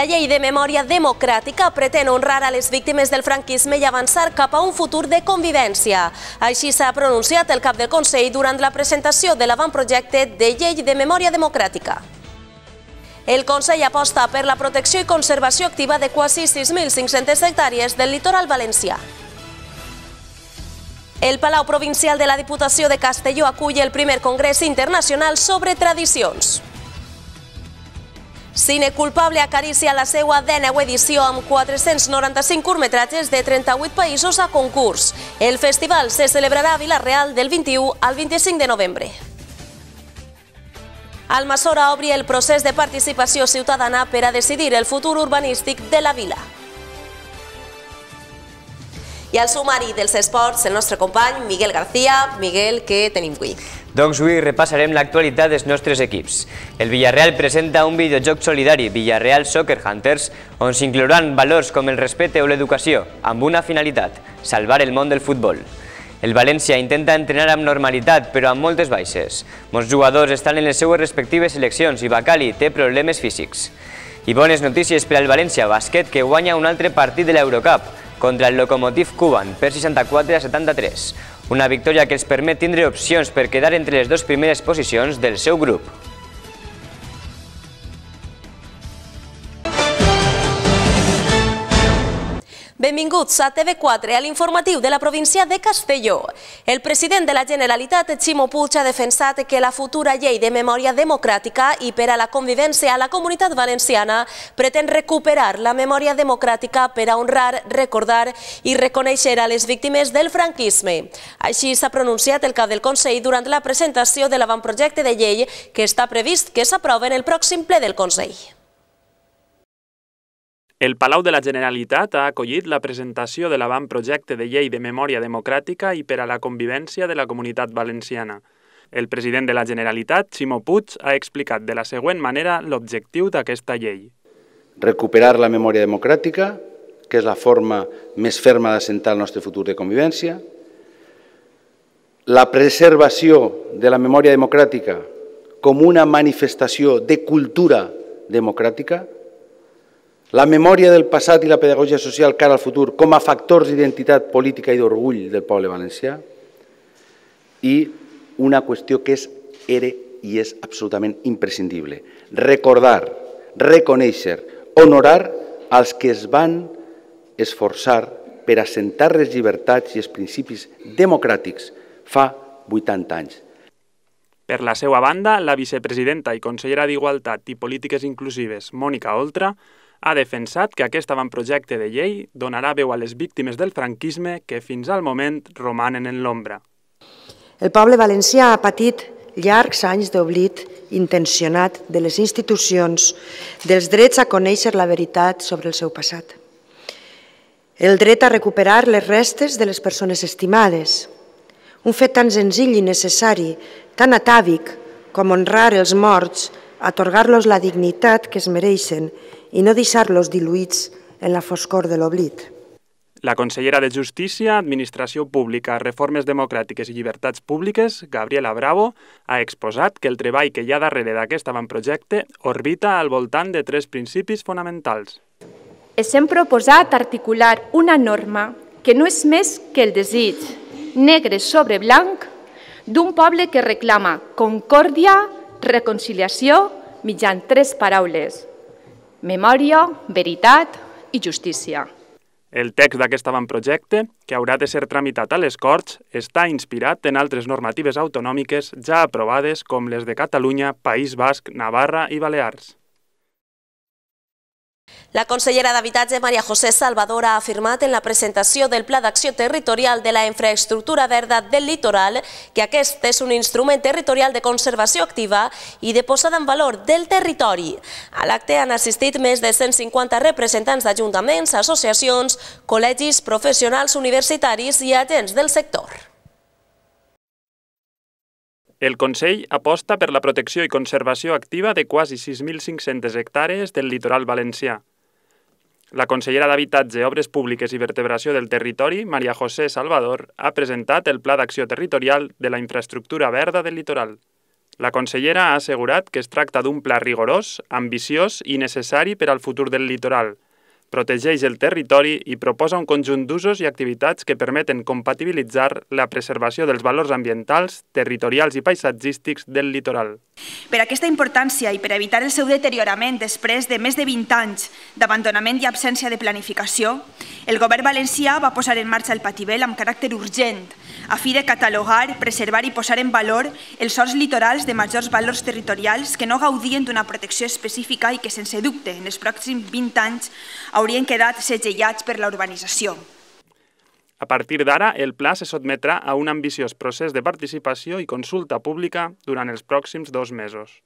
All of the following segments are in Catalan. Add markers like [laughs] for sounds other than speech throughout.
La llei de memòria democràtica pretén honrar a les víctimes del franquisme i avançar cap a un futur de convivència. Així s'ha pronunciat el cap del Consell durant la presentació de l'avantprojecte de llei de memòria democràtica. El Consell aposta per la protecció i conservació activa de quasi 6.500 hectàrees del litoral valencià. El Palau Provincial de la Diputació de Castelló acull el primer Congrés Internacional sobre Tradicions. Cine Culpable acaricia la seva 19 edició amb 495 curtmetratges de 38 països a concurs. El festival se celebrarà a Vilareal del 21 al 25 de novembre. Almassora obri el procés de participació ciutadana per a decidir el futur urbanístic de la vila. I al sumari dels esports, el nostre company Miguel García. Miguel, què tenim avui? Doncs avui repassarem l'actualitat dels nostres equips. El Villarreal presenta un videojoc solidari, Villarreal Soccer Hunters, on s'inclouran valors com el respecte o l'educació, amb una finalitat, salvar el món del futbol. El València intenta entrenar amb normalitat, però amb moltes baixes. Molts jugadors estan en les seues respectives seleccions i Bacali té problemes físics. I bones notícies per al València Basquet, que guanya un altre partit de l'Eurocup contra el Lokomotiv Cuban per 64 a 73. Una victòria que els permet tindre opcions per quedar entre les dues primeres posicions del seu grup. Benvinguts a TV4, a l'informatiu de la província de Castelló. El president de la Generalitat, Ximo Puig, ha defensat que la futura llei de memòria democràtica i per a la convivència a la comunitat valenciana pretén recuperar la memòria democràtica per a honrar, recordar i reconèixer a les víctimes del franquisme. Així s'ha pronunciat el cap del Consell durant la presentació de l'avantprojecte de llei que està previst que s'aprova en el pròxim ple del Consell. El Palau de la Generalitat ha acollit la presentació de l'avantprojecte de llei de memòria democràtica i per a la convivència de la comunitat valenciana. El president de la Generalitat, Ximo Puig, ha explicat de la següent manera l'objectiu d'aquesta llei. Recuperar la memòria democràtica, que és la forma més ferma d'assentar el nostre futur de convivència, la preservació de la memòria democràtica com una manifestació de cultura democràtica, la memòria del passat i la pedagogia social cara al futur com a factors d'identitat política i d'orgull del poble valencià i una qüestió que és, era i és absolutament imprescindible. Recordar, reconèixer, honorar als que es van esforçar per assentar les llibertats i els principis democràtics fa 80 anys. Per la seva banda, la vicepresidenta i consellera d'Igualtat i Polítiques Inclusives, Mònica Oltra, ha defensat que aquest avantprojecte de llei donarà veu a les víctimes del franquisme que fins al moment romanen en l'ombra. El poble valencià ha patit llargs anys d'oblit intencionat de les institucions, dels drets a conèixer la veritat sobre el seu passat. El dret a recuperar les restes de les persones estimades. Un fet tan senzill i necessari, tan atàvic, com honrar els morts, atorgar-los la dignitat que es mereixen i no deixar-los diluïts en la foscor de l'oblit. La consellera de Justícia, Administració Pública, Reformes Democràtiques i Llibertats Públiques, Gabriela Bravo, ha exposat que el treball que hi ha darrere d'aquest avantprojecte orbita al voltant de tres principis fonamentals. Es hem proposat articular una norma que no és més que el desig, negre sobre blanc, d'un poble que reclama concòrdia, reconciliació, mitjan tres paraules – memòria, veritat i justícia. El text d'aquest avantprojecte, que haurà de ser tramitat a les Corts, està inspirat en altres normatives autonòmiques ja aprovades com les de Catalunya, País Basc, Navarra i Balears. La consellera d'Habitatge, Maria José Salvador, ha afirmat en la presentació del Pla d'Acció Territorial de la Infraestructura Verda del Litoral que aquest és un instrument territorial de conservació activa i de posada en valor del territori. A l'acte han assistit més de 150 representants d'ajuntaments, associacions, col·legis, professionals universitaris i agents del sector. El Consell aposta per la protecció i conservació activa de quasi 6.500 hectàrees del litoral valencià. La consellera d'Habitatge, Obres Públiques i Vertebració del Territori, Maria José Salvador, ha presentat el Pla d'Acció Territorial de la Infraestructura Verda del Litoral. La consellera ha assegurat que es tracta d'un pla rigorós, ambiciós i necessari per al futur del litoral, protegeix el territori i proposa un conjunt d'usos i activitats que permeten compatibilitzar la preservació dels valors ambientals, territorials i paisatgístics del litoral. Per aquesta importància i per evitar el seu deteriorament després de més de 20 anys d'abandonament i absència de planificació, el govern valencià va posar en marxa el patibel amb caràcter urgent a fi de catalogar, preservar i posar en valor els sols litorals de majors valors territorials que no gaudien d'una protecció específica i que, sense dubte, en els pròxims 20 anys haurien quedat segellats per la urbanització. A partir d'ara, el pla se sotmetrà a un ambiciós procés de participació i consulta pública durant els pròxims dos mesos.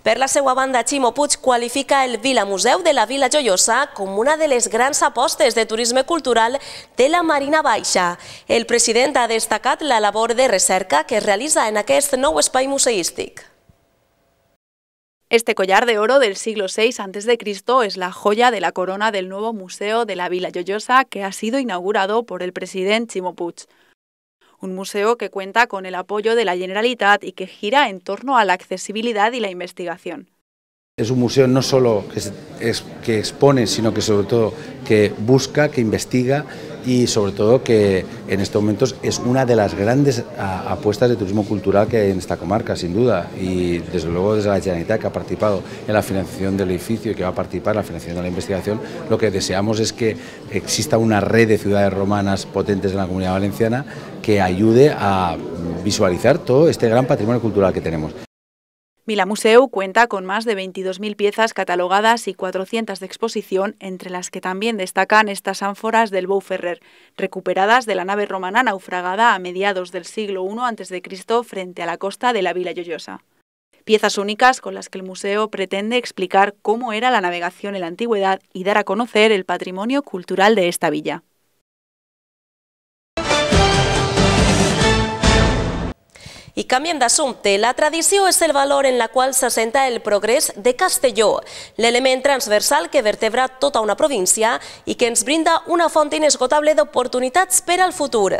Per la seva banda, Ximo Puig qualifica el Vila Museu de la Vila Joiosa com una de les grans apostes de turisme cultural de la Marina Baixa. El president ha destacat la labor de recerca que es realitza en aquest nou espai museístic. Este collar de oro del siglo VI a.C. es la joya de la corona del nuevo Museo de la Villa Yoyosa que ha sido inaugurado por el presidente Chimo Puig. Un museo que cuenta con el apoyo de la Generalitat y que gira en torno a la accesibilidad y la investigación. Es un museo no solo que, que expone, sino que sobre todo que busca, que investiga y sobre todo que en estos momentos es una de las grandes apuestas de turismo cultural que hay en esta comarca, sin duda, y desde luego desde la Generalitat que ha participado en la financiación del edificio y que va a participar en la financiación de la investigación, lo que deseamos es que exista una red de ciudades romanas potentes en la comunidad valenciana que ayude a visualizar todo este gran patrimonio cultural que tenemos. Mila Museo cuenta con más de 22.000 piezas catalogadas y 400 de exposición, entre las que también destacan estas ánforas del Ferrer, recuperadas de la nave romana naufragada a mediados del siglo I a.C. frente a la costa de la Vila Lloyosa. Piezas únicas con las que el museo pretende explicar cómo era la navegación en la antigüedad y dar a conocer el patrimonio cultural de esta villa. I canviem d'assumpte. La tradició és el valor en la qual s'assenta el progrés de Castelló, l'element transversal que vertebra tota una província i que ens brinda una font inesgotable d'oportunitats per al futur.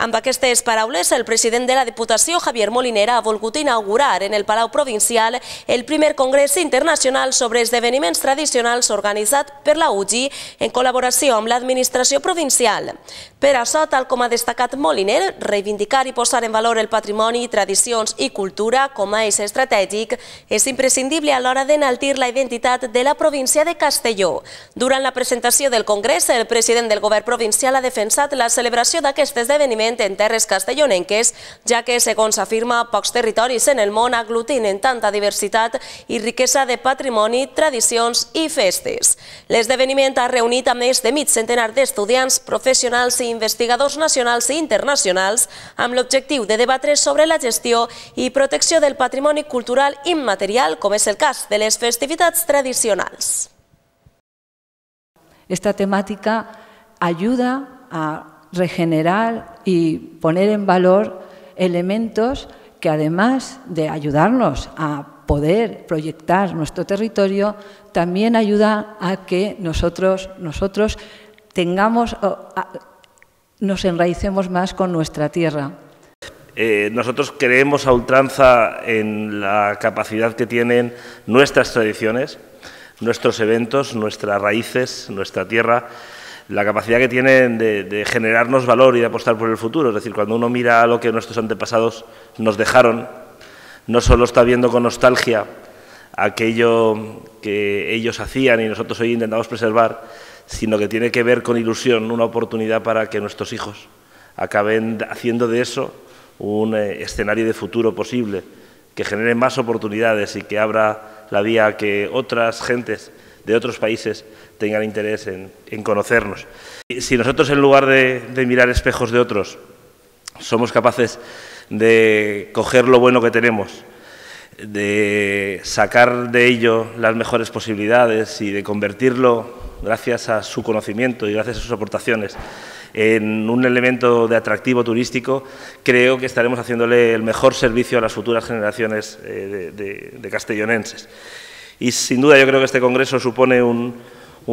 Amb aquestes paraules, el president de la Diputació, Javier Molinera, ha volgut inaugurar en el Palau Provincial el primer Congrés Internacional sobre esdeveniments tradicionals organitzat per la UGI en col·laboració amb l'administració provincial. Per això, tal com ha destacat Moliner, reivindicar i posar en valor el patrimoni tradicional tradicions i cultura com a eix estratègic és imprescindible a l'hora d'enaltir la identitat de la província de Castelló. Durant la presentació del Congrés, el president del govern provincial ha defensat la celebració d'aquest esdeveniment en terres castellonenques, ja que, segons afirma, pocs territoris en el món aglutinen tanta diversitat i riquesa de patrimoni, tradicions i festes. L'esdeveniment ha reunit a més de mig centenar d'estudiants, professionals i investigadors nacionals i internacionals amb l'objectiu de debatre sobre la gestió ...y protección del patrimonio cultural inmaterial... ...como es el caso de las festividades tradicionales. Esta temática ayuda a regenerar y poner en valor elementos que además de ayudarnos a poder proyectar nuestro territorio, también ayuda a que nosotros, nosotros tengamos, nos enraicemos más con nuestra tierra. Eh, nosotros creemos a ultranza en la capacidad que tienen nuestras tradiciones, nuestros eventos, nuestras raíces, nuestra tierra, la capacidad que tienen de, de, generarnos valor y de apostar por el futuro. Es decir, cuando uno mira a lo que nuestros antepasados nos dejaron, no solo está viendo con nostalgia aquello que ellos hacían y nosotros hoy intentamos preservar, sino que tiene que ver con ilusión, una oportunidad para que nuestros hijos acaben haciendo de eso un eh, escenario de futuro posible que genere más oportunidades y que abra la vía a que otras gentes de otros países tengan interés en, conocernos. si nosotros, en lugar de mirar espejos de otros, somos capaces de coger lo bueno que tenemos, de sacar de ello las mejores posibilidades y de convertirlo, gracias a su conocimiento y gracias a sus aportaciones, en un elemento de atractivo turístico, creo que estaremos haciéndole el mejor servicio a las futuras generaciones eh, de, castellonenses. Y sin duda yo creo que este Congreso supone un,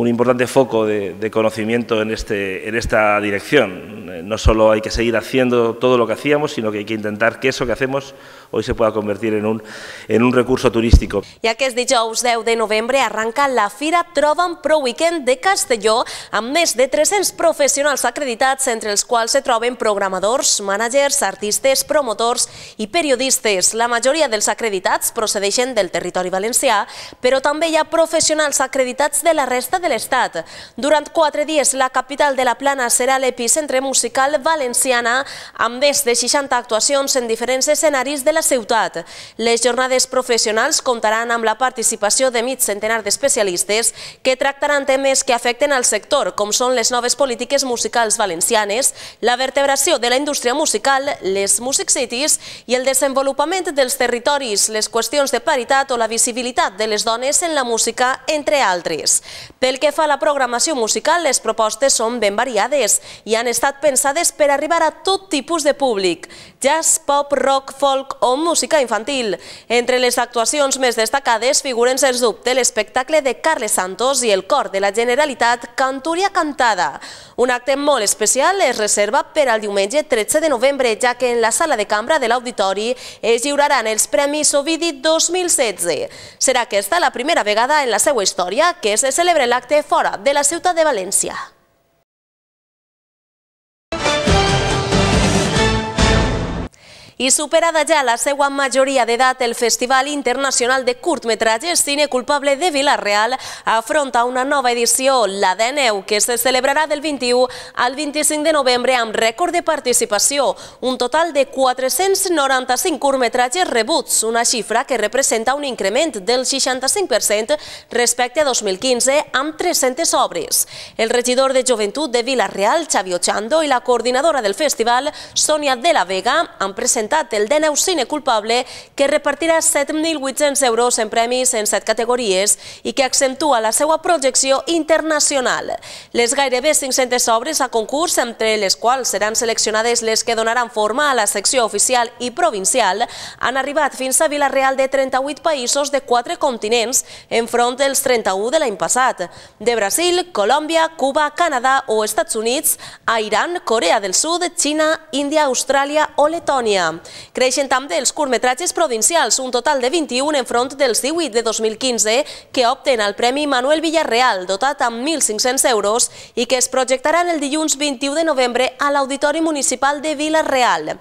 importante foco de, conocimiento en, este, en, esta dirección. Eh, no solo hay que seguir haciendo todo lo que hacíamos, sino que hay que intentar que eso que hacemos hoy se pueda convertir en un, en un recurso turístico. I aquest dijous 10 de novembre arranca la Fira Troba'm Pro Weekend de Castelló amb més de 300 professionals acreditats entre els quals se troben programadors, mànagers, artistes, promotors i periodistes. La majoria dels acreditats procedeixen del territori valencià, però també hi ha professionals acreditats de la resta de l'Estat. Durant quatre dies, la capital de la Plana serà l'epicentre musical valenciana amb més de 60 actuacions en diferents escenaris de la ciutat. Les jornades professionals comptaran amb la participació de mig centenar d'especialistes que tractaran temes que afecten al sector, com són les noves polítiques musicals valencianes, la vertebració de la indústria musical, les Music Cities i el desenvolupament dels territoris, les qüestions de paritat o la visibilitat de les dones en la música, entre altres. Pel que fa a la programació musical, les propostes són ben variades i han estat pensades per arribar a tot tipus de públic, jazz, pop, rock, folk o com música infantil. Entre les actuacions més destacades figuren, sens dubte, l'espectacle de Carles Santos i el cor de la Generalitat Canturia Cantada. Un acte molt especial es reserva per al diumenge 13 de novembre, ja que en la sala de cambra de l'Auditori es lliuraran els Premis Ovidi 2016. Serà aquesta la primera vegada en la seva història que se celebra l'acte fora de la ciutat de València. I superada ja la seva majoria d'edat, el Festival Internacional de Curtmetratges Cine Culpable de Vilareal afronta una nova edició, la de neu, que se celebrarà del 21 al 25 de novembre amb rècord de participació. Un total de 495 curtmetratges rebuts, una xifra que representa un increment del 65% respecte a 2015 amb 300 obres. El regidor de Joventut de Vilareal, Xavi Ochando, i la coordinadora del festival, Sònia de la Vega, han presentat presentat el DNU cine culpable que repartirà 7.800 euros en premis en 7 categories i que accentua la seva projecció internacional. Les gairebé 500 obres a concurs, entre les quals seran seleccionades les que donaran forma a la secció oficial i provincial, han arribat fins a Vilareal de 38 països de 4 continents, enfront dels 31 de l'any passat, de Brasil, Colòmbia, Cuba, Canadà o Estats Units, a Iran, Corea del Sud, Xina, Índia, Austràlia o Letònia. Creixen també els curtmetratges provincials, un total de 21 enfront dels 18 de 2015, que opten al Premi Manuel Villarreal, dotat amb 1.500 euros, i que es projectaran el dilluns 21 de novembre a l'Auditori Municipal de Vila-real.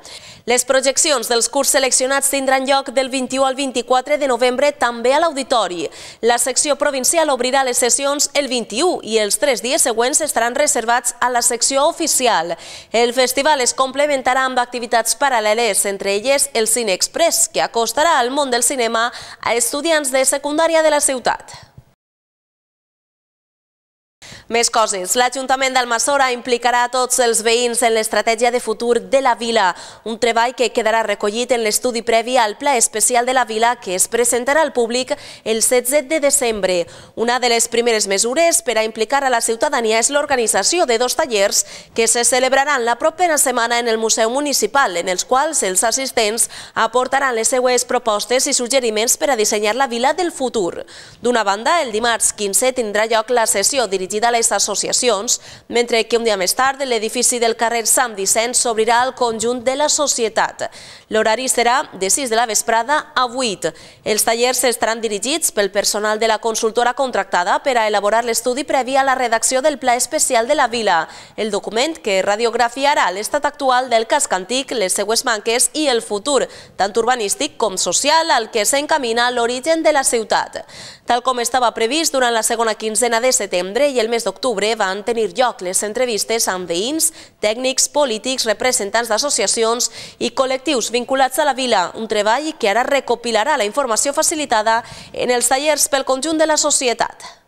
Les projeccions dels curs seleccionats tindran lloc del 21 al 24 de novembre també a l'Auditori. La secció provincial obrirà les sessions el 21 i els tres dies següents estaran reservats a la secció oficial. El festival es complementarà amb activitats paral·leles noves, entre elles el Cine Express, que acostarà al món del cinema a estudiants de secundària de la ciutat. Més coses. L'Ajuntament d'Almassora implicarà tots els veïns en l'estratègia de futur de la vila, un treball que quedarà recollit en l'estudi previ al Pla Especial de la Vila que es presentarà al públic el 16 de desembre. Una de les primeres mesures per a implicar a la ciutadania és l'organització de dos tallers que se celebraran la propera setmana en el Museu Municipal, en els quals els assistents aportaran les seues propostes i suggeriments per a dissenyar la vila del futur. D'una banda, el dimarts 15 tindrà lloc la sessió dirigida a la les associacions, mentre que un dia més tard l'edifici del carrer Sant Vicenç s'obrirà al conjunt de la societat. L'horari serà de 6 de la vesprada a 8. Els tallers estaran dirigits pel personal de la consultora contractada per a elaborar l'estudi previ a la redacció del Pla Especial de la Vila, el document que radiografiarà l'estat actual del casc antic, les seues manques i el futur, tant urbanístic com social, al que s'encamina l'origen de la ciutat. Tal com estava previst durant la segona quinzena de setembre i el mes 3 d'octubre van tenir lloc les entrevistes amb veïns, tècnics, polítics, representants d'associacions i col·lectius vinculats a la vila, un treball que ara recopilarà la informació facilitada en els tallers pel conjunt de la societat.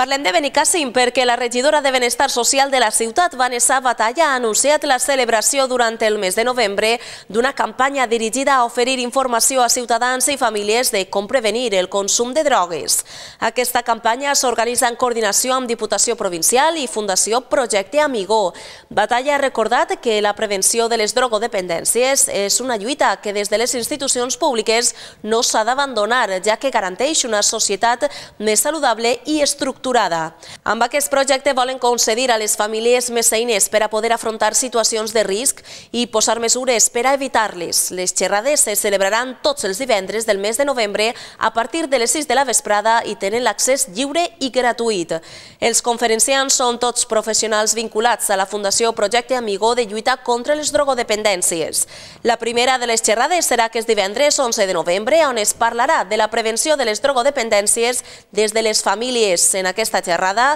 Parlem de Benicàssim perquè la regidora de Benestar Social de la ciutat, Vanessa Batalla, ha anunciat la celebració durant el mes de novembre d'una campanya dirigida a oferir informació a ciutadans i famílies de com prevenir el consum de drogues. Aquesta campanya s'organitza en coordinació amb Diputació Provincial i Fundació Projecte Amigó. Batalla ha recordat que la prevenció de les drogodependències és una lluita que des de les institucions públiques no s'ha d'abandonar, ja que garanteix una societat més saludable i estructural estructurada. Amb aquest projecte volen concedir a les famílies més eines per a poder afrontar situacions de risc i posar mesures per a evitar-les. Les xerrades se celebraran tots els divendres del mes de novembre a partir de les 6 de la vesprada i tenen l'accés lliure i gratuït. Els conferenciants són tots professionals vinculats a la Fundació Projecte Amigó de lluita contra les drogodependències. La primera de les xerrades serà aquest divendres 11 de novembre, on es parlarà de la prevenció de les drogodependències des de les famílies. En aquest aquesta xerrada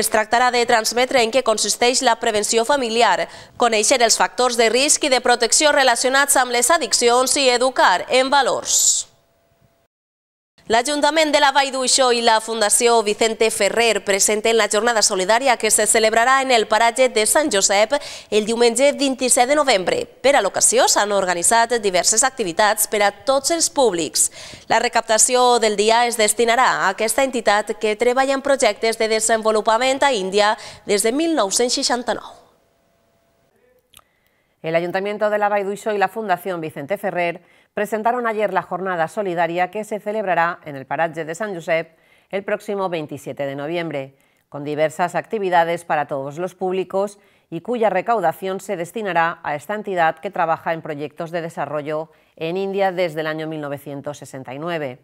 es tractarà de transmetre en què consisteix la prevenció familiar, conèixer els factors de risc i de protecció relacionats amb les addiccions i educar en valors. L'Ajuntament de la Vall d'Uixó i la Fundació Vicente Ferrer presenten la jornada solidària que se celebrarà en el paratge de Sant Josep el diumenge 27 de novembre. Per a l'ocasió s'han organitzat diverses activitats per a tots els públics. La recaptació del dia es destinarà a aquesta entitat que treballa en projectes de desenvolupament a Índia des de 1969. El Ayuntamiento de la Vall d'Uixó y la Fundación Vicente Ferrer presentaron ayer la jornada solidaria que se celebrará en el Paraje de San Josep el próximo 27 de noviembre, con diversas actividades para todos los públicos y cuya recaudación se destinará a esta entidad que trabaja en proyectos de desarrollo en India desde el año 1969.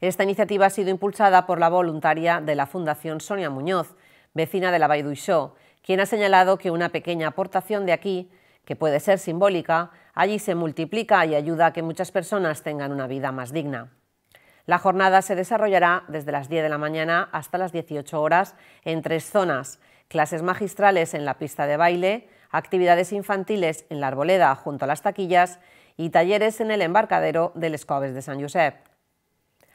Esta iniciativa ha sido impulsada por la voluntaria de la Fundación Sonia Muñoz, vecina de la Baiduisho, quien ha señalado que una pequeña aportación de aquí, que puede ser simbólica, Allí se multiplica y ayuda a que muchas personas tengan una vida más digna. La jornada se desarrollará desde las 10 de la mañana hasta las 18 horas en tres zonas, clases magistrales en la pista de baile, actividades infantiles en la arboleda junto a las taquillas y talleres en el embarcadero del Escobes de San Josep.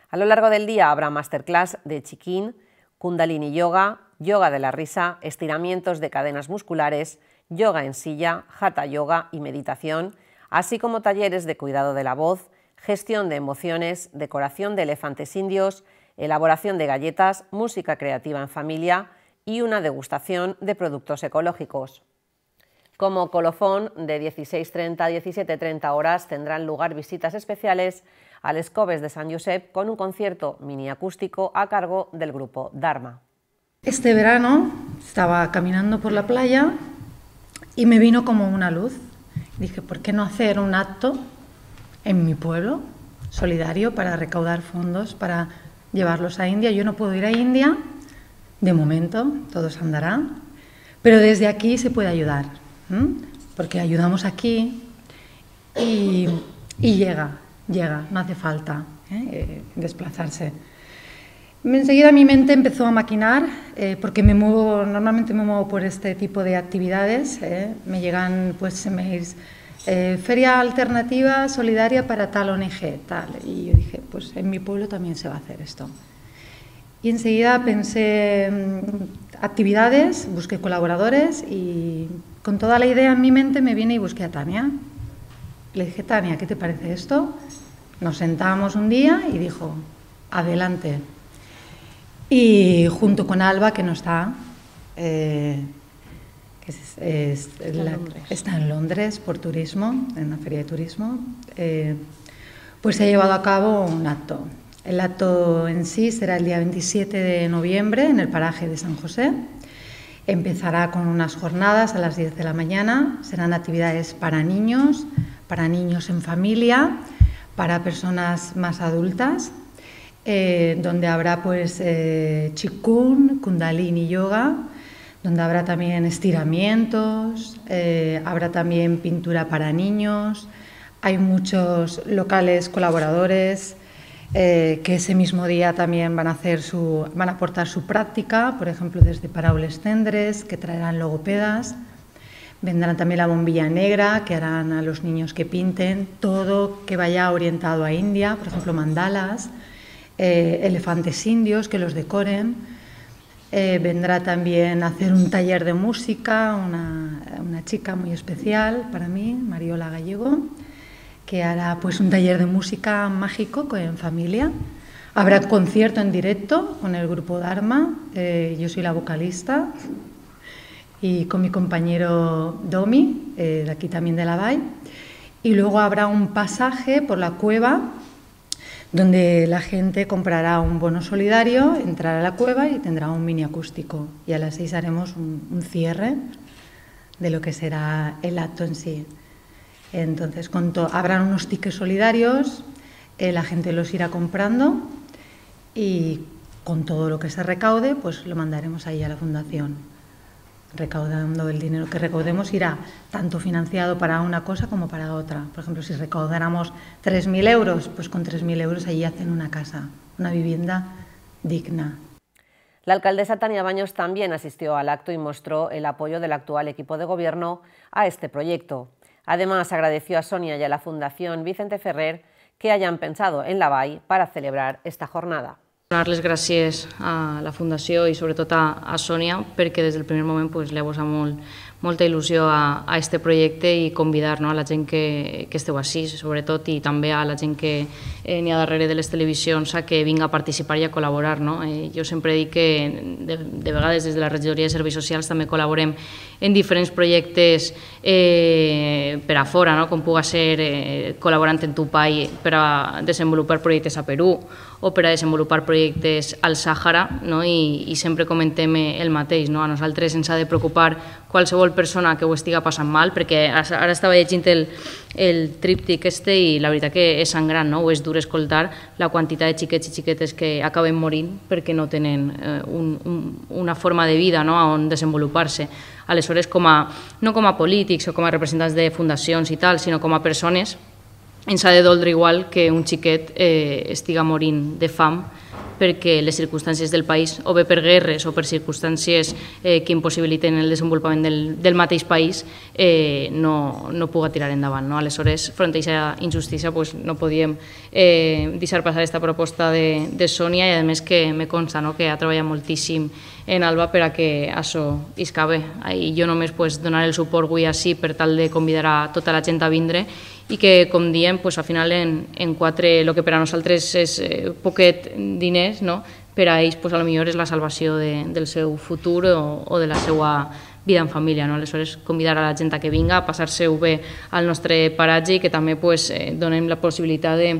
A lo largo del día habrá masterclass de chiquín, kundalini yoga, yoga de la risa, estiramientos de cadenas musculares, yoga en silla, jata yoga y meditación, así como talleres de cuidado de la voz, gestión de emociones, decoración de elefantes indios, elaboración de galletas, música creativa en familia y una degustación de productos ecológicos. Como colofón, de 16.30 a 17.30 horas tendrán lugar visitas especiales al Escobes de San Josep con un concierto mini acústico a cargo del grupo Dharma. Este verano estaba caminando por la playa y me vino como una luz dije, ¿por qué no hacer un acto en mi pueblo solidario para recaudar fondos, para llevarlos a India? Yo no puedo ir a India, de momento, todos andarán, pero desde aquí se puede ayudar, porque ayudamos aquí y, llega, llega, no hace falta ¿eh? Eh, desplazarse. Enseguida mi mente empezó a maquinar, eh, porque me muevo, normalmente me muevo por este tipo de actividades. Eh. Me llegan pues me eh, feria alternativa solidaria para tal ONG, tal. Y yo dije, pues en mi pueblo también se va a hacer esto. Y enseguida pensé mm, actividades, busqué colaboradores y con toda la idea en mi mente me vine y busqué a Tania. Le dije, Tania, ¿qué te parece esto? Nos sentamos un día y dijo, adelante. Y junto con Alba, que no está, eh, está, en Londres por turismo, en la feria de turismo, eh, pues se ha llevado a cabo un acto. El acto en sí será el día 27 de noviembre en el paraje de San José. Empezará con unas jornadas a las 10 de la mañana. Serán actividades para niños, para niños en familia, para personas más adultas eh, donde habrá pues chikun, eh, kundalini yoga, donde habrá también estiramientos, eh, habrá también pintura para niños, hay muchos locales colaboradores que ese mismo día también van a hacer su, van a aportar su práctica, por ejemplo desde Paraules Tendres, que traerán logopedas, vendrán también la bombilla negra que harán a los niños que pinten, todo que vaya orientado a India, por ejemplo mandalas. Eh, elefantes indios que los decoren. Eh, vendrá también a hacer un taller de música una, una, chica muy especial para mí, Mariola Gallego, que hará pues un taller de música mágico en familia. Habrá concierto en directo con el grupo Dharma, eh, yo soy la vocalista, y con mi compañero Domi, de aquí también de la Bay. Y luego habrá un pasaje por la cueva donde la gente comprará un bono solidario, entrará a la cueva y tendrá un mini acústico. Y a las seis haremos un, cierre de lo que será el acto en sí. Entonces, cuando habrán unos tickets solidarios, eh, la gente los irá comprando y con todo lo que se recaude, pues lo mandaremos ahí a la fundación recaudando el dinero que recaudemos irá tanto financiado para una cosa como para otra. Por ejemplo, si recaudáramos 3.000 euros, pues con 3.000 euros allí hacen una casa, una vivienda digna. La alcaldesa Tania Baños también asistió al acto y mostró el apoyo del actual equipo de gobierno a este proyecto. Además, agradeció a Sonia y a la Fundación Vicente Ferrer que hayan pensado en la BAI para celebrar esta jornada. Donar les gràcies a la Fundació i sobretot a, a Sònia perquè des del primer moment pues, ha posat molt, molta il·lusió a, a este projecte i convidar no, a la gent que, que esteu així, sobretot, i també a la gent que eh, n'hi ha darrere de les televisions a que vinga a participar i a col·laborar. No? Eh, jo sempre dic que de, de vegades des de la regidoria de serveis socials també col·laborem en diferents projectes eh, per a fora, no? com puga ser eh, col·laborant en Tupai per a desenvolupar projectes a Perú o per a desenvolupar projectes al Sàhara no? I, i sempre comentem eh, el mateix. No? A nosaltres ens ha de preocupar qualsevol persona que ho estiga passant mal, perquè ara estava llegint el, el tríptic este i la veritat que és sangrant, no? o és dur escoltar la quantitat de xiquets i xiquetes que acaben morint perquè no tenen eh, un, un, una forma de vida no? on desenvolupar-se. Aleshores, com a, no com a polítics o com a representants de fundacions i tal, sinó com a persones, ens ha de doldre igual que un xiquet eh, estiga morint de fam perquè les circumstàncies del país, o bé per guerres o per circumstàncies eh, que impossibiliten el desenvolupament del, del mateix país, eh, no, no puga tirar endavant. No? Aleshores, front a aquesta injustícia pues, no podíem eh, deixar passar aquesta proposta de, de Sònia i a més que me consta no? que ha treballat moltíssim en Alba per a que això isca bé. I jo només pues, donar el suport avui així per tal de convidar a tota la gent a vindre i que, com diem, pues, al final en, en quatre, el que per a nosaltres és eh, poquet diners, no? per a ells pues, a lo millor és la salvació de, del seu futur o, o de la seva vida en família. No? Aleshores, convidar a la gent a que vinga, a passar-se-ho bé al nostre paratge i que també pues, eh, donem la possibilitat de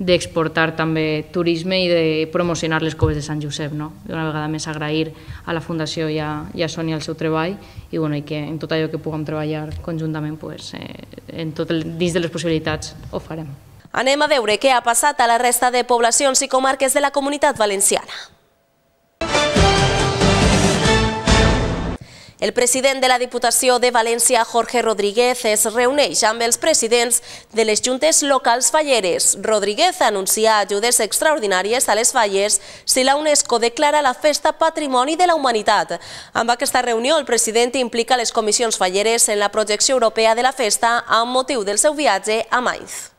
d'exportar també turisme i de promocionar les coves de Sant Josep. No? Una vegada més agrair a la Fundació i a, i a Sònia el seu treball i, bueno, i que en tot allò que puguem treballar conjuntament pues, eh, en tot el, dins de les possibilitats ho farem. Anem a veure què ha passat a la resta de poblacions i comarques de la comunitat valenciana. El president de la Diputació de València, Jorge Rodríguez, es reuneix amb els presidents de les juntes locals falleres. Rodríguez anuncia ajudes extraordinàries a les falles si la UNESCO declara la festa Patrimoni de la Humanitat. Amb aquesta reunió, el president implica les comissions falleres en la projecció europea de la festa amb motiu del seu viatge a Mainz.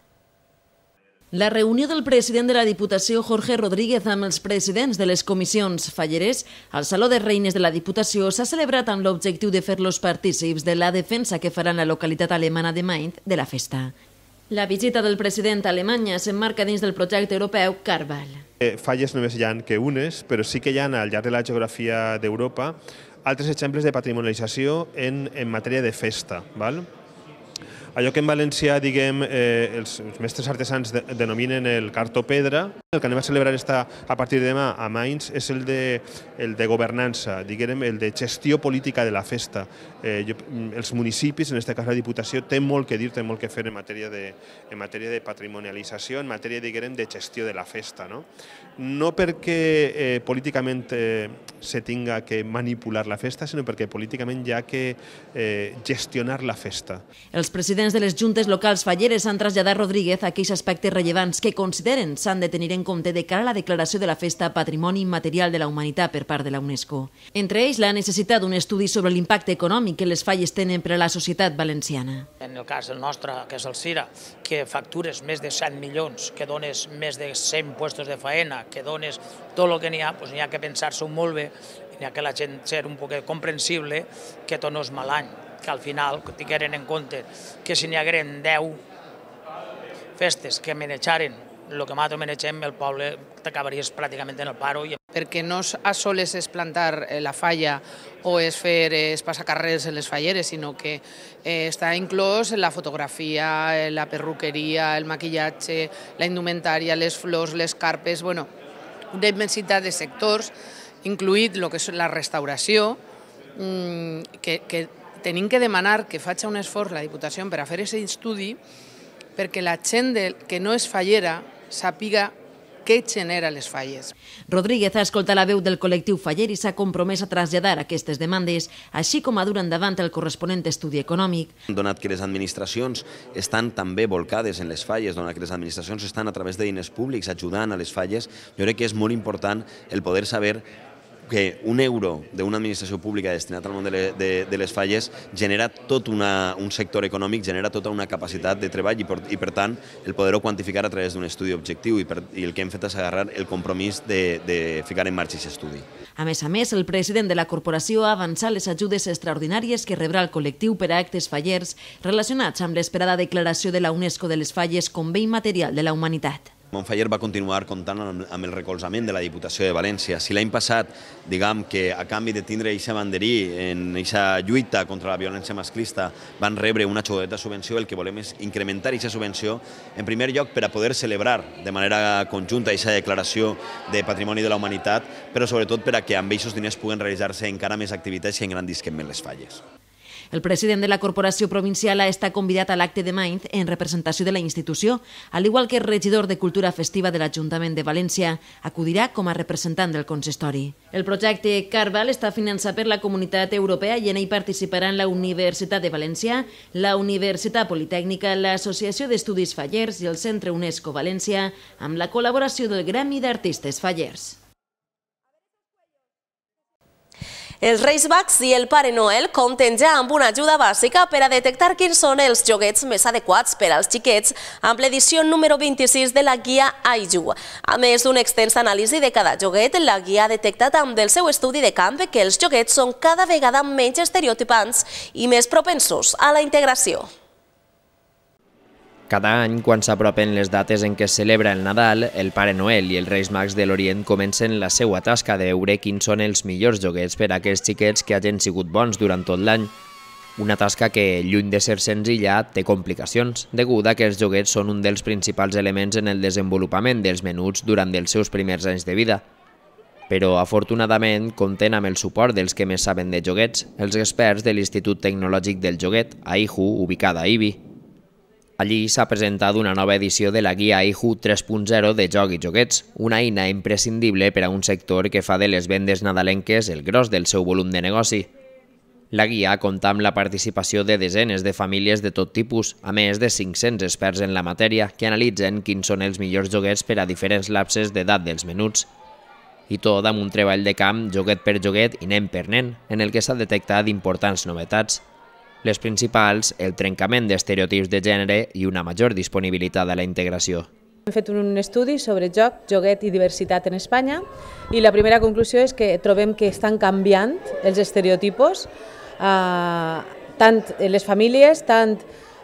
La reunió del president de la Diputació, Jorge Rodríguez, amb els presidents de les comissions falleres al Saló de Reines de la Diputació s'ha celebrat amb l'objectiu de fer-los partícips de la defensa que faran la localitat alemana de Mainz de la festa. La visita del president a Alemanya s'emmarca dins del projecte europeu Carval. Eh, falles només hi ha que unes, però sí que hi ha al llarg de la geografia d'Europa altres exemples de patrimonialització en, en matèria de festa. Val? allò que en valencià, diguem, eh, els mestres artesans de, denominen el cartopedra, el que anem a celebrar esta, a partir de demà a Mainz és el de, el de governança, diguem, el de gestió política de la festa. Eh, jo, mm, els municipis, en aquest cas la Diputació, té molt que dir, té molt que fer en matèria de, en matèria de patrimonialització, en matèria, diguem, de gestió de la festa. No, no perquè eh, políticament eh, se tinga que manipular la festa, sinó perquè políticament hi ha que eh, gestionar la festa. Els presidents de les juntes locals falleres han traslladat Rodríguez a aquells aspectes rellevants que consideren s'han de tenir en en compte de cara a la declaració de la Festa Patrimoni Immaterial de la Humanitat per part de la UNESCO. Entre ells, la necessitat d'un estudi sobre l'impacte econòmic que les falles tenen per a la societat valenciana. En el cas del nostre, que és el CIRA, que factures més de 100 milions, que dones més de 100 puestos de faena, que dones tot el que n'hi ha, doncs n'hi ha que pensar-s'ho molt bé, n'hi ha que la gent ser un poc comprensible que tot no és mal any, que al final tingueren en compte que si n'hi hagueren 10 festes que menejaren el que nosaltres mereixem, el poble t'acabaries pràcticament en el paro. I... Perquè no a soles és plantar eh, la falla o és fer eh, es passacarrers en les falleres, sinó que eh, està inclòs la fotografia, eh, la perruqueria, el maquillatge, la indumentària, les flors, les carpes, bueno, una immensitat de sectors, incluït el que és la restauració, mm, que, que tenim que demanar que faci un esforç la Diputació per a fer aquest estudi perquè la gent que no és fallera sàpiga què genera les falles. Rodríguez ha escoltat la veu del col·lectiu faller i s'ha compromès a traslladar aquestes demandes, així com a dur endavant el corresponent estudi econòmic. Donat que les administracions estan també volcades en les falles, donat que les administracions estan a través de diners públics ajudant a les falles, jo crec que és molt important el poder saber que un euro d'una administració pública destinat al món de, le, de, de les falles genera tot una, un sector econòmic, genera tota una capacitat de treball i per, i per tant el poder-ho quantificar a través d'un estudi objectiu i, per, i el que hem fet és agarrar el compromís de, de ficar en marxa aquest estudi. A més a més, el president de la corporació ha avançat les ajudes extraordinàries que rebrà el col·lectiu per a actes fallers relacionats amb l'esperada declaració de la UNESCO de les falles com bé immaterial de la humanitat. Montfaller va continuar comptant amb, el recolzament de la Diputació de València. Si l'any passat, diguem que a canvi de tindre eixa banderí en eixa lluita contra la violència masclista van rebre una xodeta subvenció, el que volem és incrementar aquesta subvenció, en primer lloc per a poder celebrar de manera conjunta eixa declaració de Patrimoni de la Humanitat, però sobretot per a que amb aquests diners puguen realitzar-se encara més activitats i engrandisquen més les falles. El president de la Corporació Provincial ha estat convidat a l'acte de Mainz en representació de la institució, al igual que el regidor de Cultura Festiva de l'Ajuntament de València acudirà com a representant del consistori. El projecte Carval està finançat per la Comunitat Europea i en ell participaran la Universitat de València, la Universitat Politècnica, l'Associació d'Estudis Fallers i el Centre UNESCO València, amb la col·laboració del Gremi d'Artistes Fallers. Els Reis Bacs i el Pare Noel compten ja amb una ajuda bàsica per a detectar quins són els joguets més adequats per als xiquets amb l'edició número 26 de la guia Aiju. A més d'una extensa anàlisi de cada joguet, la guia ha detectat amb el seu estudi de camp que els joguets són cada vegada menys estereotipants i més propensos a la integració. Cada any, quan s'apropen les dates en què es celebra el Nadal, el Pare Noel i els Reis Mags de l'Orient comencen la seva tasca de veure quins són els millors joguets per a aquests xiquets que hagin sigut bons durant tot l'any. Una tasca que, lluny de ser senzilla, té complicacions, degut a que els joguets són un dels principals elements en el desenvolupament dels menuts durant els seus primers anys de vida. Però, afortunadament, compten amb el suport dels que més saben de joguets, els experts de l'Institut Tecnològic del Joguet, a IHU, a Ibi. Allí s'ha presentat una nova edició de la guia iHu 3.0 de joc i joguets, una eina imprescindible per a un sector que fa de les vendes nadalenques el gros del seu volum de negoci. La guia compta amb la participació de desenes de famílies de tot tipus, a més de 500 experts en la matèria que analitzen quins són els millors joguets per a diferents lapses d'edat dels menuts. I tot amb un treball de camp joguet per joguet i nen per nen, en el que s'ha detectat importants novetats, les principals, el trencament d'estereotips de gènere i una major disponibilitat a la integració. Hem fet un estudi sobre joc, joguet i diversitat en Espanya i la primera conclusió és que trobem que estan canviant els estereotipos, eh, tant les famílies, tant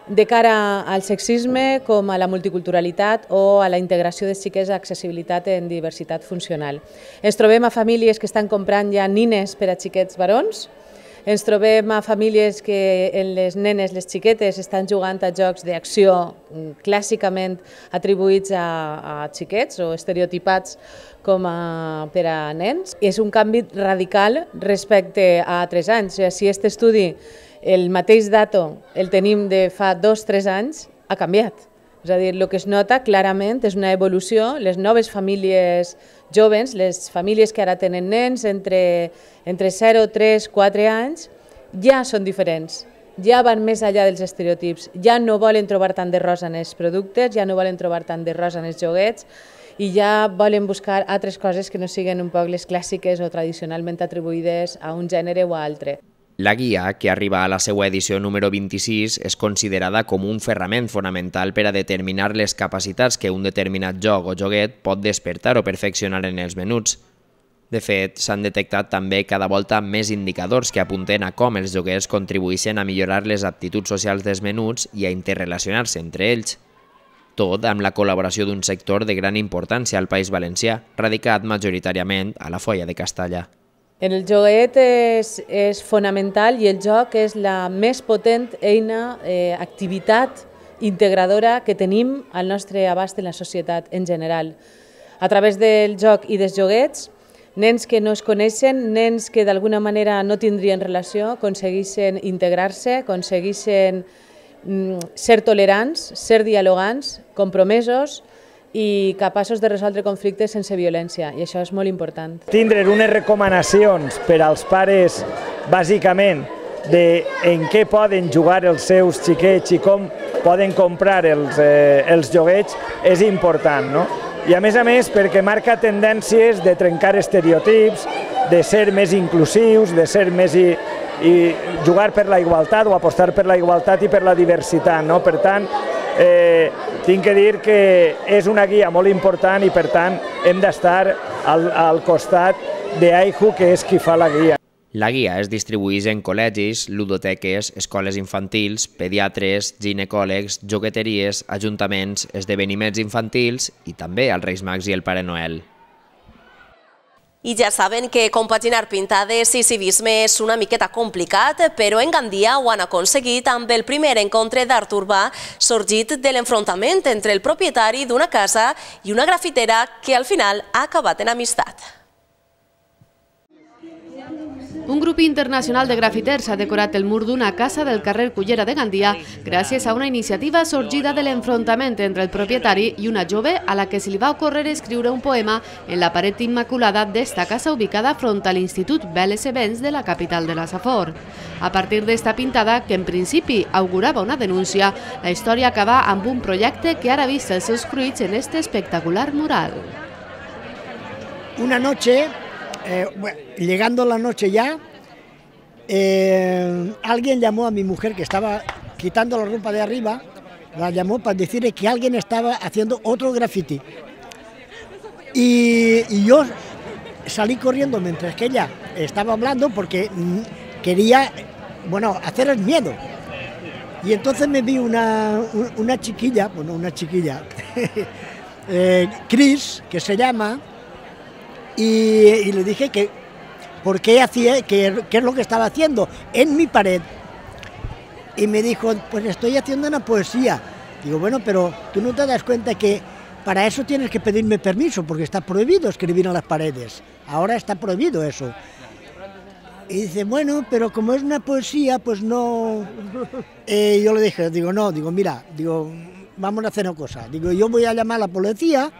de cara al sexisme com a la multiculturalitat o a la integració de xiquets d'accessibilitat en diversitat funcional. Ens trobem a famílies que estan comprant ja nines per a xiquets barons, ens trobem a famílies que en les nenes, les xiquetes, estan jugant a jocs d'acció mm, clàssicament atribuïts a, a xiquets o estereotipats com a, per a nens. És un canvi radical respecte a 3 anys. Si aquest estudi, el mateix dato, el tenim de fa dos o tres anys, ha canviat. És a dir, el que es nota clarament és una evolució, les noves famílies joves, les famílies que ara tenen nens entre, entre 0, 3, 4 anys, ja són diferents, ja van més allà dels estereotips, ja no volen trobar tant de rosa en els productes, ja no volen trobar tant de rosa en els joguets, i ja volen buscar altres coses que no siguin un poc les clàssiques o tradicionalment atribuïdes a un gènere o a altre. La guia, que arriba a la seva edició número 26, és considerada com un ferrament fonamental per a determinar les capacitats que un determinat joc o joguet pot despertar o perfeccionar en els menuts. De fet, s'han detectat també cada volta més indicadors que apunten a com els joguers contribueixen a millorar les aptituds socials dels menuts i a interrelacionar-se entre ells. Tot amb la col·laboració d'un sector de gran importància al País Valencià, radicat majoritàriament a la Folla de Castalla. El joguet és, és fonamental i el joc és la més potent eina, eh, activitat integradora que tenim al nostre abast en la societat en general. A través del joc i dels joguets, nens que no es coneixen, nens que d'alguna manera no tindrien relació, aconsegueixen integrar-se, aconsegueixen mm, ser tolerants, ser dialogants, compromesos, i capaços de resoldre conflictes sense violència, i això és molt important. Tindre unes recomanacions per als pares, bàsicament, de en què poden jugar els seus xiquets i com poden comprar els, eh, els joguets és important, no? I a més a més perquè marca tendències de trencar estereotips, de ser més inclusius, de ser més i, i jugar per la igualtat o apostar per la igualtat i per la diversitat, no? Per tant, eh, tinc que dir que és una guia molt important i, per tant, hem d'estar al, al costat d'Aihu, que és qui fa la guia. La guia es distribueix en col·legis, ludoteques, escoles infantils, pediatres, ginecòlegs, jogueteries, ajuntaments, esdeveniments infantils i també als Reis Mags i el Pare Noel. I ja saben que compaginar pintades i civisme és una miqueta complicat, però en Gandia ho han aconseguit amb el primer encontre d'art urbà sorgit de l'enfrontament entre el propietari d'una casa i una grafitera que al final ha acabat en amistat. Un grup internacional de grafiters ha decorat el mur d'una casa del carrer Cullera de Gandia gràcies a una iniciativa sorgida de l'enfrontament entre el propietari i una jove a la que se li va ocórrer escriure un poema en la paret immaculada d'esta casa ubicada front a l'Institut Vélez Events de la capital de la Safor. A partir d'esta pintada, que en principi augurava una denúncia, la història acaba amb un projecte que ara vist els seus fruits en este espectacular mural. Una noche Eh, llegando la noche ya, eh, alguien llamó a mi mujer que estaba quitando la ropa de arriba, la llamó para decirle que alguien estaba haciendo otro graffiti. Y, yo salí corriendo mientras que ella estaba hablando porque mm, quería, bueno, hacer el miedo. Y entonces me vi una, chiquilla, bueno, una chiquilla, [laughs] eh, Chris, que se llama, y, le dije que por qué hacía, qué, qué es lo que estaba haciendo en mi pared. Y me dijo, pues estoy haciendo una poesía. Digo, bueno, pero tú no te das cuenta que para eso tienes que pedirme permiso, porque está prohibido escribir en las paredes. Ahora está prohibido eso. Y dice, bueno, pero como es una poesía, pues no... [laughs] Eh, yo le dije, digo, no, digo, mira, digo, vamos a hacer una cosa. Digo, yo voy a llamar a la policía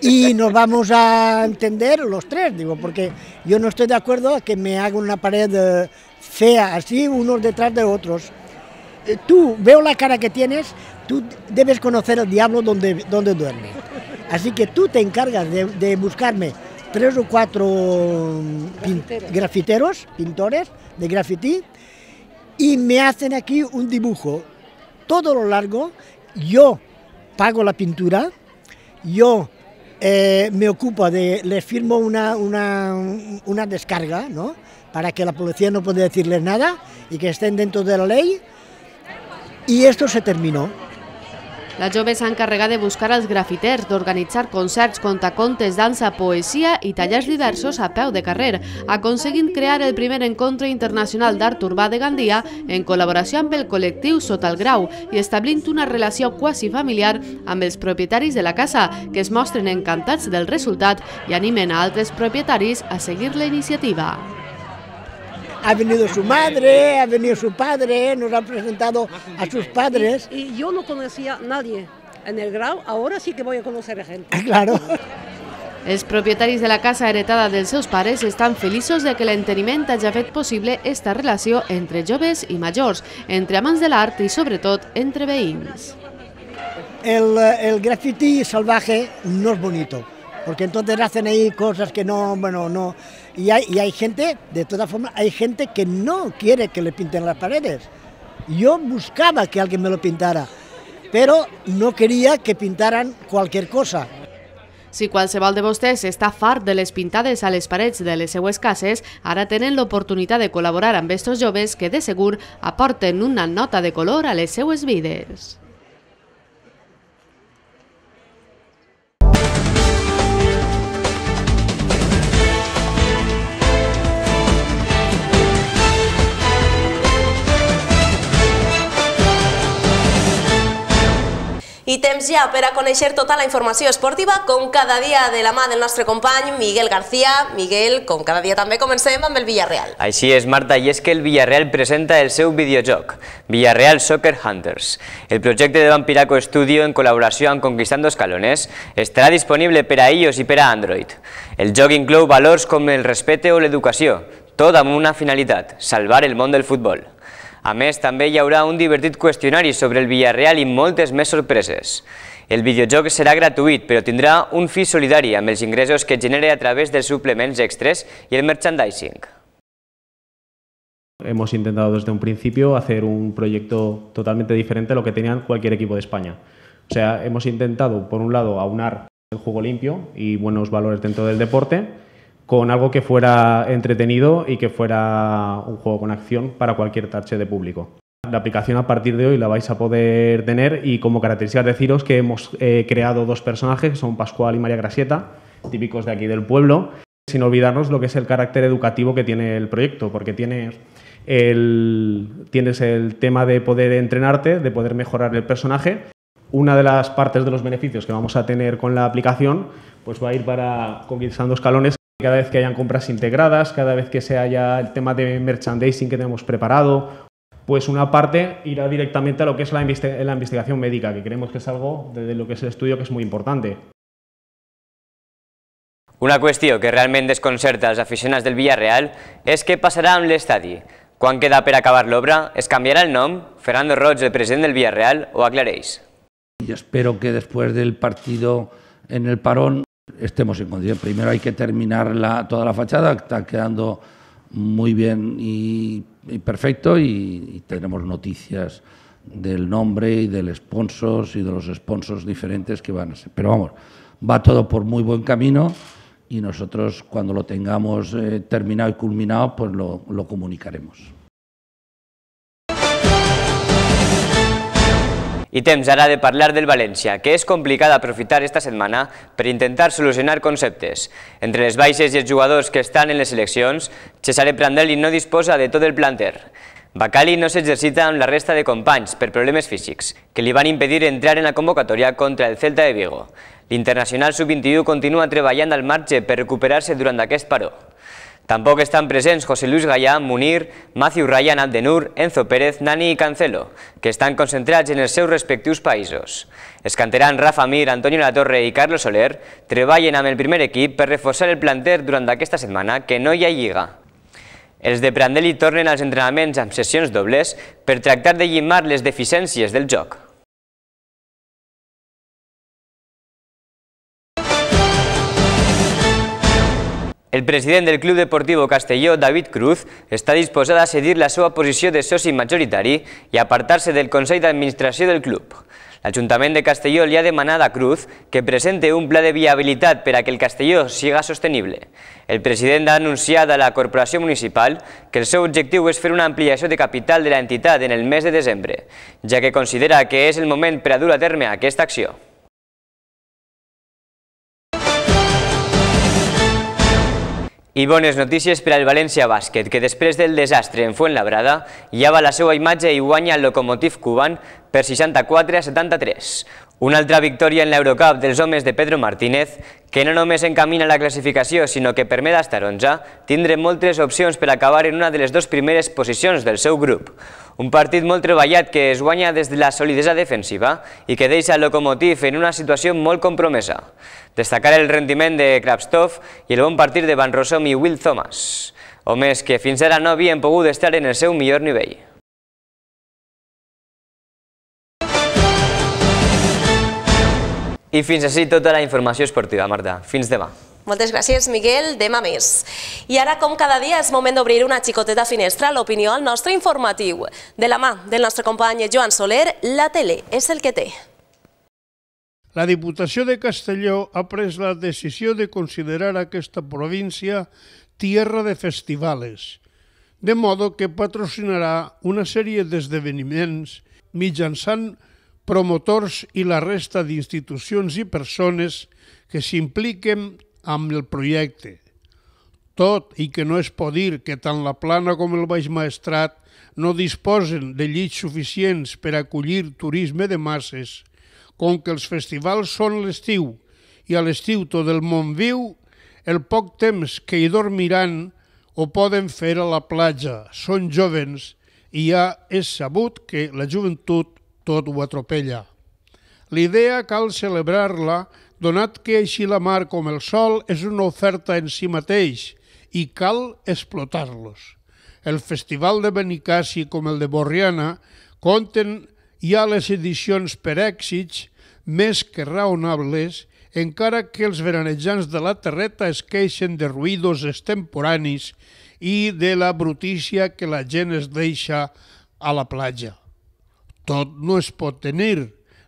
y nos vamos a entender los tres, digo, porque yo no estoy de acuerdo a que me haga una pared eh, fea así, unos detrás de otros. Eh, tú, veo la cara que tienes, tú debes conocer el diablo donde, donde duerme. Así que tú te encargas de, buscarme tres o cuatro mm, grafiteros, pintores de graffiti, y me hacen aquí un dibujo. Todo lo largo, yo pago la pintura, yo eh, me ocupa de, les firmo una, una, una descarga, Para que la policía no pueda decirles nada y que estén dentro de la ley. Y esto se terminó. La jove s'ha encarregat de buscar els grafiters, d'organitzar concerts, contacontes, dansa, poesia i tallers diversos a peu de carrer, aconseguint crear el primer encontre internacional d'art urbà de Gandia en col·laboració amb el col·lectiu Sota el Grau i establint una relació quasi familiar amb els propietaris de la casa, que es mostren encantats del resultat i animen a altres propietaris a seguir la iniciativa. ha venido su madre, ha venido su padre, nos han presentado a sus padres. Y, yo no conocía a nadie en el Grau, ahora sí que voy a conocer a gente. [laughs] Claro. Es propietaris de la casa heredada de seus pares ...están felices de que l'enteniment haya fet posible... esta relación entre joves y majors, entre del de y sobre todo entre veïns. El, el graffiti salvaje no es bonito, porque entonces hacen ahí cosas que no, bueno, no... Y hay, gente, de todas formas, hay gente que no quiere que le pinten las paredes. Yo buscaba que alguien me lo pintara, pero no quería que pintaran cualquier cosa. Si qualsevol de vostès está fart de les pintades a las paredes de les escases, cases, ara la oportunidad de colaborar amb estos joves que de seguro aporten una nota de color a les seues vides. I temps ja per a conèixer tota la informació esportiva, com cada dia de la mà del nostre company Miguel García. Miguel, com cada dia també comencem amb el Villarreal. Així és, Marta, i és que el Villarreal presenta el seu videojoc, Villarreal Soccer Hunters. El projecte de Vampiraco Studio, en col·laboració amb Conquistando Escalones, estarà disponible per a iOS i per a Android. El joc inclou valors com el respecte o l'educació, tot amb una finalitat, salvar el món del futbol. A més, també hi haurà un divertit qüestionari sobre el Villarreal i moltes més sorpreses. El videojoc serà gratuït, però tindrà un fi solidari amb els ingressos que genera a través dels suplements extres i el merchandising. Hemos intentado desde un principio hacer un proyecto totalmente diferente a lo que tenían cualquier equipo de España. O sea, hemos intentado, por un lado, aunar el juego limpio y buenos valores dentro del deporte, con algo que fuera entretenido y que fuera un juego con acción para cualquier tache de público. La aplicación a partir de hoy la vais a poder tener y como características deciros que hemos eh, creado dos personajes, que son Pascual y María Grasieta, típicos de aquí del pueblo, sin olvidarnos lo que es el carácter educativo que tiene el proyecto, porque tienes el, tienes el tema de poder entrenarte, de poder mejorar el personaje. Una de las partes de los beneficios que vamos a tener con la aplicación pues va a ir para conquistando escalones cada vez que hayan compras integradas, cada vez que se haya el tema de merchandising que tenemos preparado, pues una parte irá directamente a lo que es la, investigación médica, que creemos que es algo de lo que es el estudio que es muy importante. Una cuestión que realmente desconcerta a las aficionadas del Villarreal es qué pasará en el estadio. ¿Cuándo queda para acabar la obra? es cambiar el nombre, Fernando Roig, el presidente del Villarreal, o aclaréis? Yo espero que después del partido en el parón estemos en condiciones. Primero hay que terminar toda la fachada, está quedando muy bien y, perfecto y, tenemos noticias del nombre y del sponsors y de los sponsors diferentes que van a ser. Pero vamos, va todo por muy buen camino y nosotros cuando lo tengamos eh, terminado y culminado, pues lo comunicaremos. I temps ara de parlar del València, que és complicat aprofitar esta setmana per intentar solucionar conceptes. Entre les baixes i els jugadors que estan en les seleccions, Cesare Prandelli no disposa de tot el planter. Bacali no s'exercita amb la resta de companys per problemes físics, que li van impedir entrar en la convocatòria contra el Celta de Vigo. L'internacional sub-21 continua treballant al marge per recuperar-se durant aquest paró. Tampoc estan presents José Luis Gallà, Munir, Matthew Ryan, Abdenur, Enzo Pérez, Nani i Cancelo, que estan concentrats en els seus respectius països. Es canteran Rafa Mir, Antonio Latorre i Carlos Soler treballen amb el primer equip per reforçar el planter durant aquesta setmana que no hi ha lliga. Els de Prandelli tornen als entrenaments amb sessions dobles per tractar de llimar les deficiències del joc. El president del Club Deportiu Castelló, David Cruz, està disposat a cedir la seva posició de soci majoritari i apartar-se del Consell d'Administració del club. L'Ajuntament de Castelló li ha demanat a Cruz que presente un pla de viabilitat per a que el Castelló siga sostenible. El president ha anunciat a la Corporació Municipal que el seu objectiu és fer una ampliació de capital de l'entitat en el mes de desembre, ja que considera que és el moment per a dur a terme aquesta acció. I bones notícies per al València Bàsquet, que després del desastre en Fuentlabrada, llava la seva imatge i guanya el locomotiv cubant per 64 a 73. Una altra victòria en l'Eurocup dels homes de Pedro Martínez, que no només encamina la classificació, sinó que permet als taronja tindre moltes opcions per acabar en una de les dues primeres posicions del seu grup. Un partit molt treballat que es guanya des de la solidesa defensiva i que deixa el locomotiv en una situació molt compromesa. Destacar el rendiment de Krabstov i el bon partit de Van Rossum i Will Thomas, homes que fins ara no havien pogut estar en el seu millor nivell. I fins així tota la informació esportiva, Marta. Fins demà. Moltes gràcies, Miquel. Demà més. I ara, com cada dia, és moment d'obrir una xicoteta finestra a l'opinió al nostre informatiu. De la mà del nostre company Joan Soler, la tele és el que té. La Diputació de Castelló ha pres la decisió de considerar aquesta província tierra de festivales, de modo que patrocinarà una sèrie d'esdeveniments mitjançant promotors i la resta d'institucions i persones que s'impliquen amb el projecte. Tot i que no es pot dir que tant la Plana com el Baix Maestrat no disposen de llits suficients per acollir turisme de masses, com que els festivals són l'estiu i a l'estiu tot el món viu, el poc temps que hi dormiran ho poden fer a la platja. Són jovens i ja és sabut que la joventut tot ho atropella. L'idea cal celebrar-la, donat que així la mar com el sol és una oferta en si mateix i cal explotar-los. El Festival de Benicàssi com el de Borriana compten ja les edicions per èxits més que raonables, encara que els veranejants de la terreta es queixen de ruïdos extemporanis i de la brutícia que la gent es deixa a la platja. Tot no es pot tenir,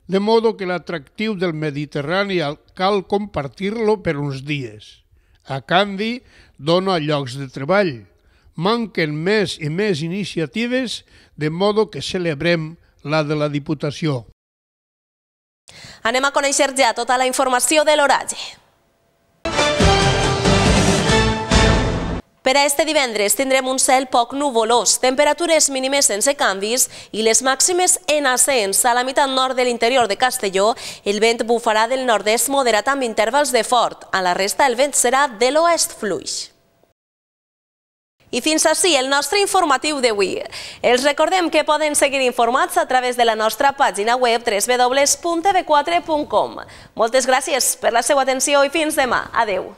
de modo que l'atractiu del Mediterrani cal compartir-lo per uns dies. A canvi, dona llocs de treball. Manquen més i més iniciatives, de modo que celebrem la de la Diputació. Anem a conèixer ja tota la informació de l'oratge. Per a este divendres tindrem un cel poc nuvolós, temperatures mínimes sense canvis i les màximes en ascens. A la meitat nord de l'interior de Castelló, el vent bufarà del nord-est moderat amb intervals de fort. A la resta, el vent serà de l'oest fluix. I fins ací el nostre informatiu d'avui. Els recordem que poden seguir informats a través de la nostra pàgina web www.tv4.com. Moltes gràcies per la seva atenció i fins demà. Adeu.